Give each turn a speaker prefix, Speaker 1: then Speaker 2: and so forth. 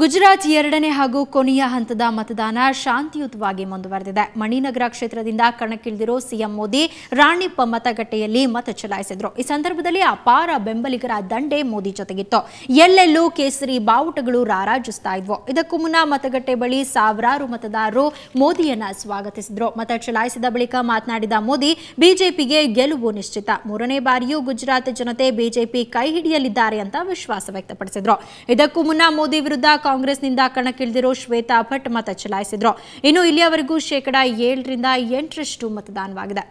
Speaker 1: ಗುಜರಾತ್ ಎರಡನೇ ಹಾಗೂ ಕೊನೆಯ ಹಂತದ ಮತದಾನ ಶಾಂತಿಯುತವಾಗಿ ಮುಂದುವರೆದಿದೆ ಮಣಿನಗರ ಕ್ಷೇತ್ರದಿಂದ ಕಣಕ್ಕಿಳಿದಿರೋ ಸಿಎಂ ಮೋದಿ ರಾಣಿಪ್ಪ ಮತಗಟ್ಟೆಯಲ್ಲಿ ಮತ ಚಲಾಯಿಸಿದ್ರು ಈ ಸಂದರ್ಭದಲ್ಲಿ ಅಪಾರ ಬೆಂಬಲಿಗರ ದಂಡೆ ಮೋದಿ ಜೊತೆಗಿತ್ತು ಎಲ್ಲೆಲ್ಲೂ ಕೇಸರಿ ಬಾವುಟಗಳು ರಾರಾಜಿಸ್ತಾ ಇದ್ವು ಇದಕ್ಕೂ ಮುನ್ನ ಮತಗಟ್ಟೆ ಬಳಿ ಸಾವಿರಾರು ಮತದಾರರು ಮೋದಿಯನ್ನ ಸ್ವಾಗತಿಸಿದ್ರು ಮತ ಚಲಾಯಿಸಿದ ಬಳಿಕ ಮಾತನಾಡಿದ ಮೋದಿ ಬಿಜೆಪಿಗೆ ಗೆಲುವು ನಿಶ್ಚಿತ ಮೂರನೇ ಬಾರಿಯೂ ಗುಜರಾತ್ ಜನತೆ ಬಿಜೆಪಿ ಕೈ ಹಿಡಿಯಲಿದ್ದಾರೆ ಅಂತ ವಿಶ್ವಾಸ ವ್ಯಕ್ತಪಡಿಸಿದ್ರು ಇದಕ್ಕೂ ಮುನ್ನ ಮೋದಿ ವಿರುದ್ಧ ಕಾಂಗ್ರೆಸ್ ಕಾಂಗ್ರೆಸ್ನಿಂದ ಕಣಕ್ಕಿಳಿದಿರೋ ಶ್ವೇತಾ ಭಟ್ ಮತ ಚಲಾಯಿಸಿದ್ರು ಇನ್ನು ಇಲ್ಲಿಯವರೆಗೂ ಶೇಕಡಾ ಏಳರಿಂದ ಎಂಟರಷ್ಟು ಮತದಾನವಾಗಿದೆ